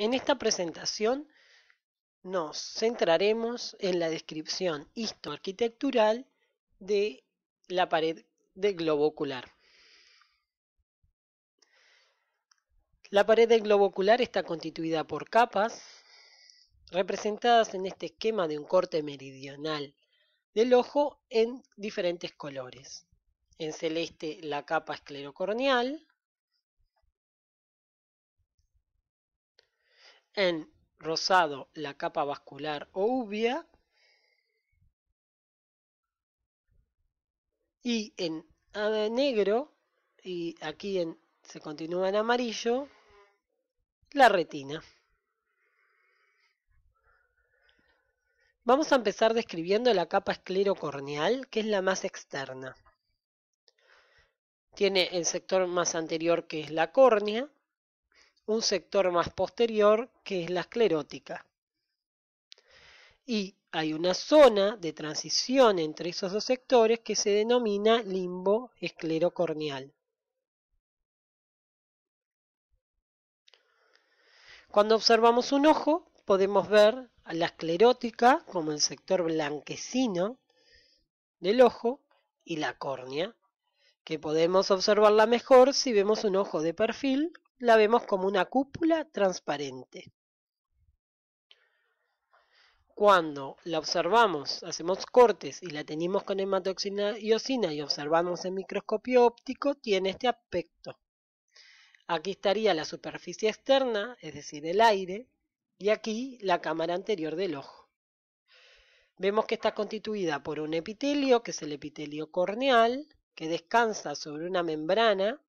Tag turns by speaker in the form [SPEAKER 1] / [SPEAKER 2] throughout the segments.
[SPEAKER 1] En esta presentación nos centraremos en la descripción histoarquitectural de la pared del globo ocular. La pared del globo ocular está constituida por capas, representadas en este esquema de un corte meridional del ojo en diferentes colores. En celeste la capa esclerocorneal, en rosado la capa vascular o uvia, y en negro y aquí en, se continúa en amarillo la retina. Vamos a empezar describiendo la capa esclerocorneal, que es la más externa. Tiene el sector más anterior que es la córnea, un sector más posterior que es la esclerótica. Y hay una zona de transición entre esos dos sectores que se denomina limbo esclerocorneal. Cuando observamos un ojo, podemos ver a la esclerótica como el sector blanquecino del ojo y la córnea, que podemos observarla mejor si vemos un ojo de perfil la vemos como una cúpula transparente. Cuando la observamos, hacemos cortes y la tenemos con hematoxina y osina y observamos en microscopio óptico, tiene este aspecto. Aquí estaría la superficie externa, es decir, el aire, y aquí la cámara anterior del ojo. Vemos que está constituida por un epitelio, que es el epitelio corneal, que descansa sobre una membrana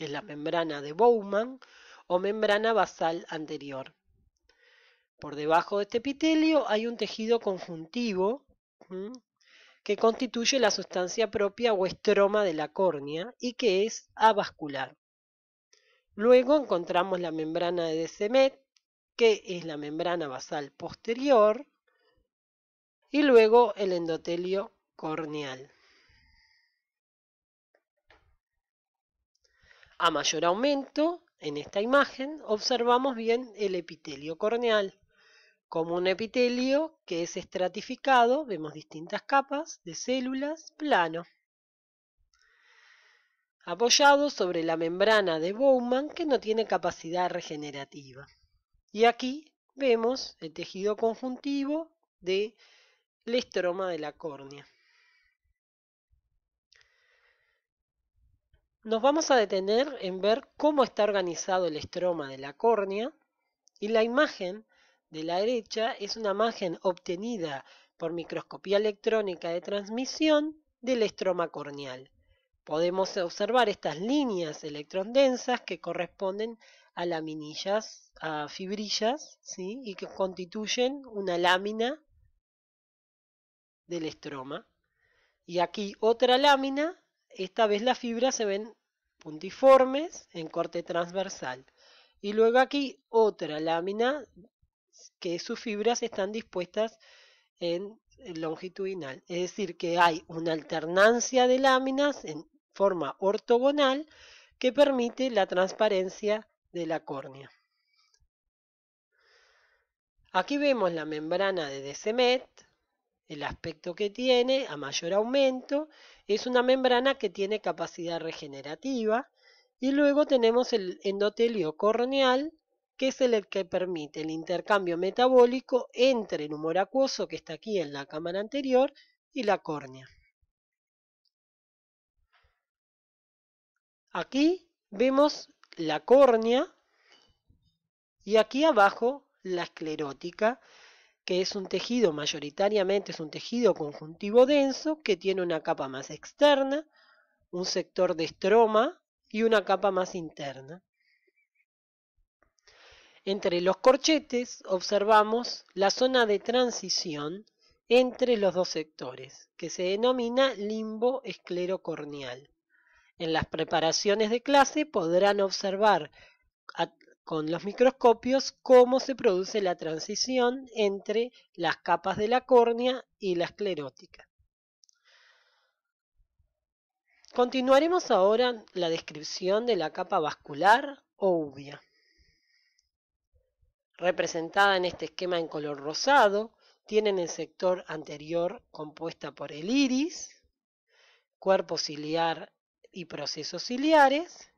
[SPEAKER 1] que es la membrana de Bowman, o membrana basal anterior. Por debajo de este epitelio hay un tejido conjuntivo que constituye la sustancia propia o estroma de la córnea y que es avascular. Luego encontramos la membrana de Descemet, que es la membrana basal posterior, y luego el endotelio corneal. A mayor aumento, en esta imagen, observamos bien el epitelio corneal. Como un epitelio que es estratificado, vemos distintas capas de células plano. Apoyado sobre la membrana de Bowman que no tiene capacidad regenerativa. Y aquí vemos el tejido conjuntivo del estroma de la córnea. Nos vamos a detener en ver cómo está organizado el estroma de la córnea y la imagen de la derecha es una imagen obtenida por microscopía electrónica de transmisión del estroma corneal. Podemos observar estas líneas electron-densas que corresponden a laminillas, a fibrillas, ¿sí? y que constituyen una lámina del estroma. Y aquí otra lámina esta vez las fibras se ven puntiformes en corte transversal. Y luego aquí otra lámina que sus fibras están dispuestas en longitudinal. Es decir, que hay una alternancia de láminas en forma ortogonal que permite la transparencia de la córnea. Aquí vemos la membrana de Descemet, el aspecto que tiene, a mayor aumento, es una membrana que tiene capacidad regenerativa y luego tenemos el endotelio corneal, que es el que permite el intercambio metabólico entre el humor acuoso que está aquí en la cámara anterior y la córnea. Aquí vemos la córnea y aquí abajo la esclerótica, que es un tejido mayoritariamente, es un tejido conjuntivo denso que tiene una capa más externa, un sector de estroma y una capa más interna. Entre los corchetes observamos la zona de transición entre los dos sectores, que se denomina limbo esclerocorneal. En las preparaciones de clase podrán observar con los microscopios cómo se produce la transición entre las capas de la córnea y la esclerótica. Continuaremos ahora la descripción de la capa vascular o uvia. Representada en este esquema en color rosado, tienen el sector anterior compuesta por el iris, cuerpo ciliar y procesos ciliares,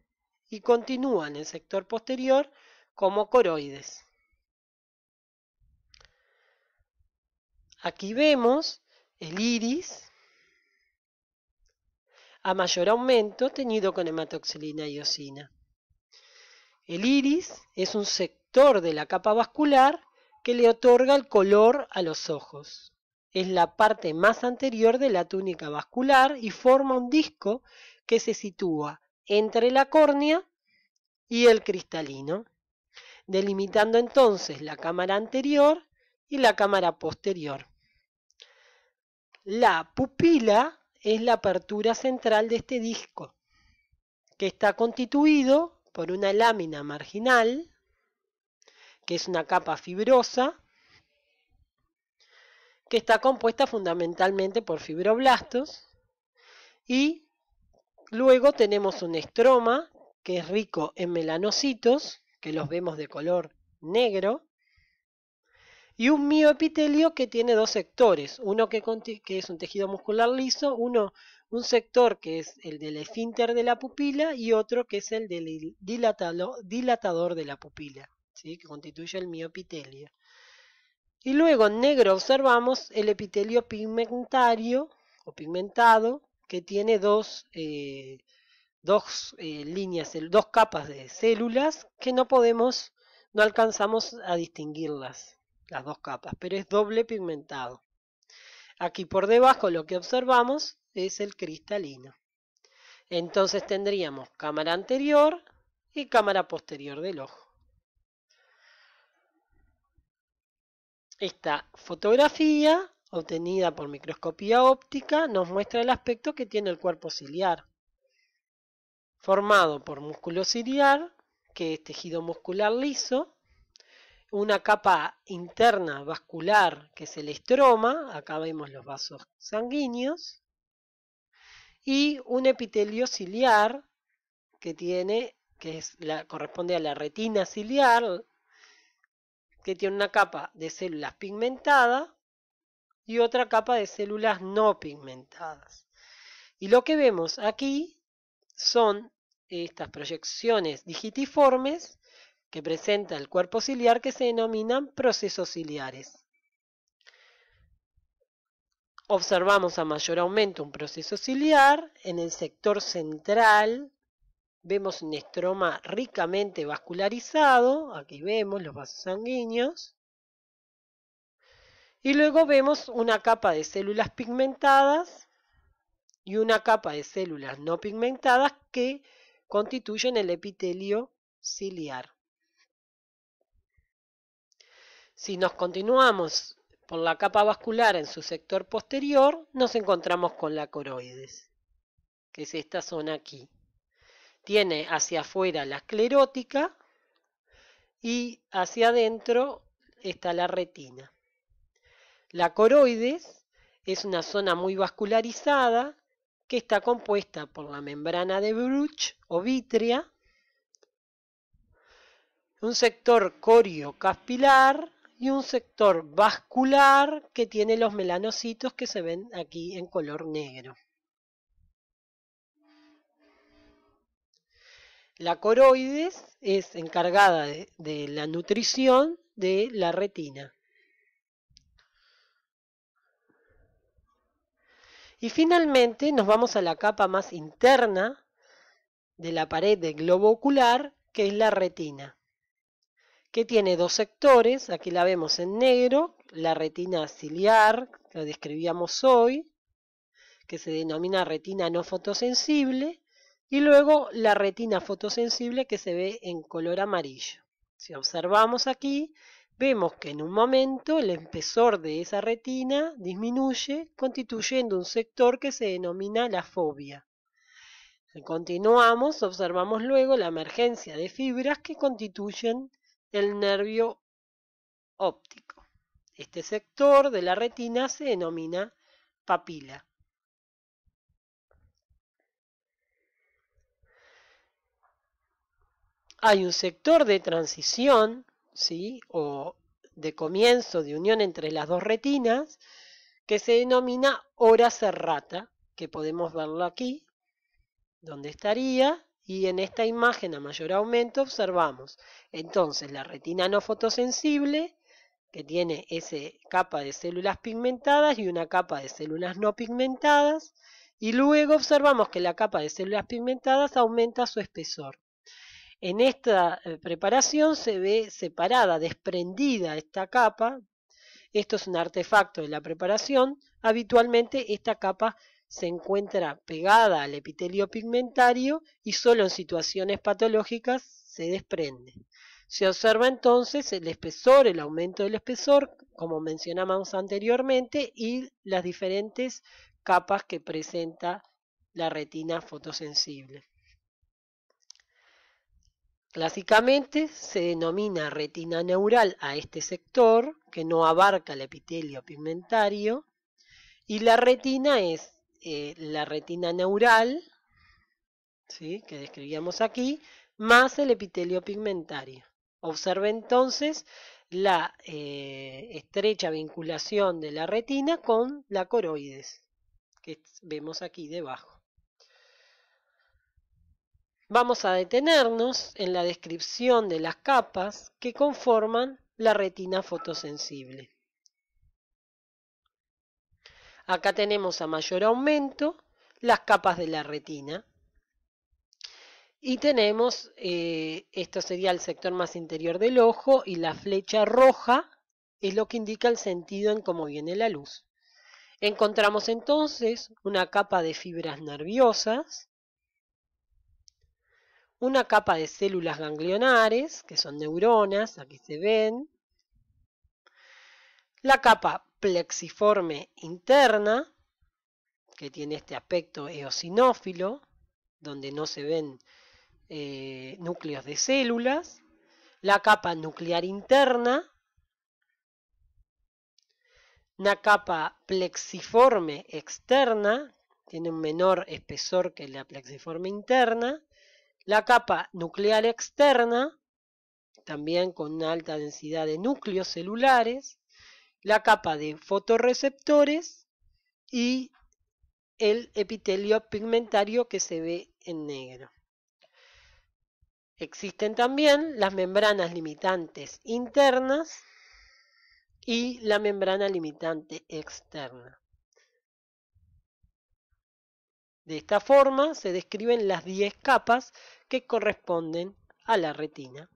[SPEAKER 1] y continúan el sector posterior como coroides. Aquí vemos el iris a mayor aumento teñido con hematoxilina y osina. El iris es un sector de la capa vascular que le otorga el color a los ojos. Es la parte más anterior de la túnica vascular y forma un disco que se sitúa entre la córnea y el cristalino delimitando entonces la cámara anterior y la cámara posterior. La pupila es la apertura central de este disco, que está constituido por una lámina marginal, que es una capa fibrosa, que está compuesta fundamentalmente por fibroblastos, y luego tenemos un estroma, que es rico en melanocitos, que los ah. vemos de color negro, y un mioepitelio que tiene dos sectores, uno que, es un tejido muscular liso, uno un sector que es el del esfínter de la pupila y otro que es el del dilatador de la pupila, ¿sí? que constituye el mioepitelio. Y luego en negro observamos el epitelio pigmentario o pigmentado que tiene dos, eh, dos eh, líneas, dos capas de células que no podemos, no alcanzamos a distinguirlas, las dos capas, pero es doble pigmentado. Aquí por debajo lo que observamos es el cristalino. Entonces tendríamos cámara anterior y cámara posterior del ojo. Esta fotografía, obtenida por microscopía óptica, nos muestra el aspecto que tiene el cuerpo ciliar formado por músculo ciliar, que es tejido muscular liso, una capa interna vascular, que es el estroma, acá vemos los vasos sanguíneos, y un epitelio ciliar que tiene, que corresponde a la retina ciliar, que tiene una capa de células pigmentadas y otra capa de células no pigmentadas. Y lo que vemos aquí son estas proyecciones digitiformes que presenta el cuerpo ciliar que se denominan procesos ciliares. Observamos a mayor aumento un proceso ciliar en el sector central, vemos un estroma ricamente vascularizado, aquí vemos los vasos sanguíneos, y luego vemos una capa de células pigmentadas y una capa de células no pigmentadas que constituyen el epitelio ciliar. Si nos continuamos por la capa vascular en su sector posterior, nos encontramos con la coroides, que es esta zona aquí. Tiene hacia afuera la esclerótica y hacia adentro está la retina. La coroides es una zona muy vascularizada que está compuesta por la membrana de Bruch o vitria, un sector coriocaspilar y un sector vascular que tiene los melanocitos que se ven aquí en color negro. La coroides es encargada de la nutrición de la retina. Y finalmente nos vamos a la capa más interna de la pared del globo ocular, que es la retina, que tiene dos sectores, aquí la vemos en negro, la retina ciliar, que la describíamos hoy, que se denomina retina no fotosensible, y luego la retina fotosensible que se ve en color amarillo. Si observamos aquí, vemos que en un momento el espesor de esa retina disminuye, constituyendo un sector que se denomina la fobia. Continuamos, observamos luego la emergencia de fibras que constituyen el nervio óptico. Este sector de la retina se denomina papila. Hay un sector de transición o de comienzo de unión entre las dos retinas, que se denomina hora serrata, que podemos verlo aquí, donde estaría, y en esta imagen a mayor aumento observamos entonces la retina no fotosensible, que tiene esa capa de células pigmentadas y una capa de células no pigmentadas, y luego observamos que la capa de células pigmentadas aumenta su espesor. En esta eh, preparación se ve separada, desprendida esta capa. Esto es un artefacto de la preparación. Habitualmente esta capa se encuentra pegada al epitelio pigmentario y solo en situaciones patológicas se desprende. Se observa entonces el espesor, el aumento del espesor, como mencionábamos anteriormente, y las diferentes capas que presenta la retina fotosensible. Clásicamente se denomina retina neural a este sector, que no abarca el epitelio pigmentario, y la retina es eh, la retina neural, ¿sí? que describíamos aquí, más el epitelio pigmentario. Observe entonces la eh, estrecha vinculación de la retina con la coroides, que vemos aquí debajo. Vamos a detenernos en la descripción de las capas que conforman la retina fotosensible. Acá tenemos a mayor aumento las capas de la retina. Y tenemos, eh, esto sería el sector más interior del ojo y la flecha roja es lo que indica el sentido en cómo viene la luz. Encontramos entonces una capa de fibras nerviosas una capa de células ganglionares, que son neuronas, aquí se ven, la capa plexiforme interna, que tiene este aspecto eosinófilo, donde no se ven eh, núcleos de células, la capa nuclear interna, una capa plexiforme externa, tiene un menor espesor que la plexiforme interna, la capa nuclear externa, también con una alta densidad de núcleos celulares, la capa de fotorreceptores y el epitelio pigmentario que se ve en negro. Existen también las membranas limitantes internas y la membrana limitante externa. De esta forma se describen las 10 capas que corresponden a la retina.